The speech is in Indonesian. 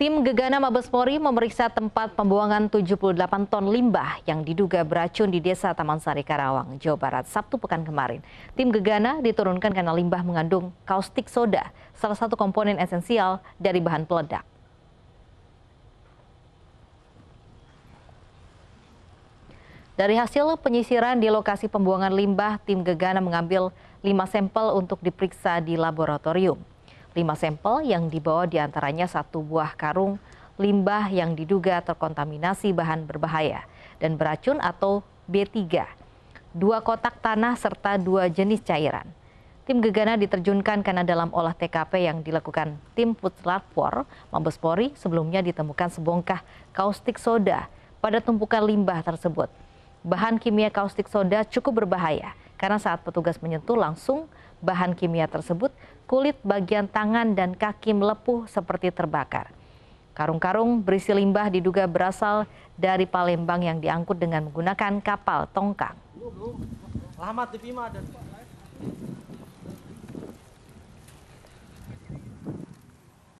Tim Gegana Mabes Polri memeriksa tempat pembuangan 78 ton limbah yang diduga beracun di Desa Taman Sari Karawang, Jawa Barat, Sabtu pekan kemarin. Tim Gegana diturunkan karena limbah mengandung kaustik soda, salah satu komponen esensial dari bahan peledak. Dari hasil penyisiran di lokasi pembuangan limbah, tim Gegana mengambil 5 sampel untuk diperiksa di laboratorium. Lima sampel yang dibawa diantaranya satu buah karung limbah yang diduga terkontaminasi bahan berbahaya dan beracun atau B3, dua kotak tanah serta dua jenis cairan. Tim Gegana diterjunkan karena dalam olah TKP yang dilakukan tim Mabes Polri sebelumnya ditemukan sebongkah kaustik soda pada tumpukan limbah tersebut. Bahan kimia kaustik soda cukup berbahaya karena saat petugas menyentuh langsung bahan kimia tersebut, kulit bagian tangan dan kaki melepuh seperti terbakar. Karung-karung berisi limbah diduga berasal dari Palembang yang diangkut dengan menggunakan kapal tongkang. Lama TV ada.